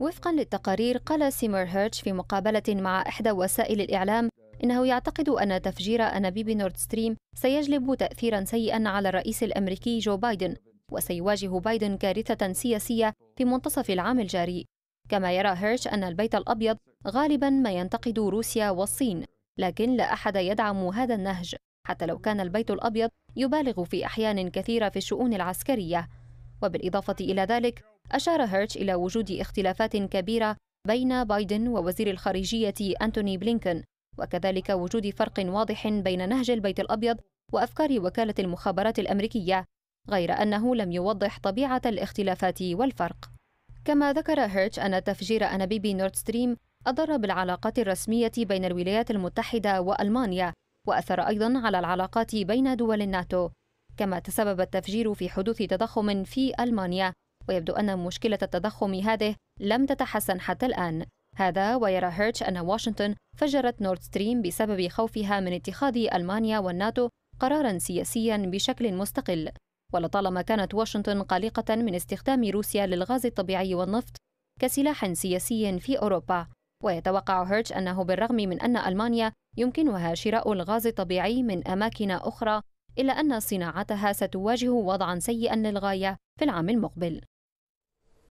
وفقا للتقارير قال سيمر هيرتش في مقابلة مع إحدى وسائل الإعلام إنه يعتقد أن تفجير أنابيب نورد ستريم سيجلب تأثيرا سيئا على الرئيس الأمريكي جو بايدن وسيواجه بايدن كارثة سياسية في منتصف العام الجاري كما يرى هيرش أن البيت الأبيض غالبا ما ينتقد روسيا والصين لكن لا أحد يدعم هذا النهج حتى لو كان البيت الأبيض يبالغ في أحيان كثيرة في الشؤون العسكرية وبالإضافة إلى ذلك أشار هيرتش إلى وجود اختلافات كبيرة بين بايدن ووزير الخارجية أنتوني بلينكن وكذلك وجود فرق واضح بين نهج البيت الأبيض وأفكار وكالة المخابرات الأمريكية غير أنه لم يوضح طبيعة الاختلافات والفرق كما ذكر هيرتش أن تفجير أنابيب نورد ستريم أضر بالعلاقات الرسمية بين الولايات المتحدة وألمانيا وأثر أيضا على العلاقات بين دول الناتو كما تسبب التفجير في حدوث تضخم في ألمانيا ويبدو أن مشكلة التضخم هذه لم تتحسن حتى الآن هذا ويرى هيرتش أن واشنطن فجرت نورد ستريم بسبب خوفها من اتخاذ ألمانيا والناتو قرارا سياسيا بشكل مستقل ولطالما كانت واشنطن قلقة من استخدام روسيا للغاز الطبيعي والنفط كسلاح سياسي في أوروبا ويتوقع هيرتش أنه بالرغم من أن ألمانيا يمكنها شراء الغاز الطبيعي من أماكن أخرى إلا أن صناعتها ستواجه وضعا سيئا للغاية في العام المقبل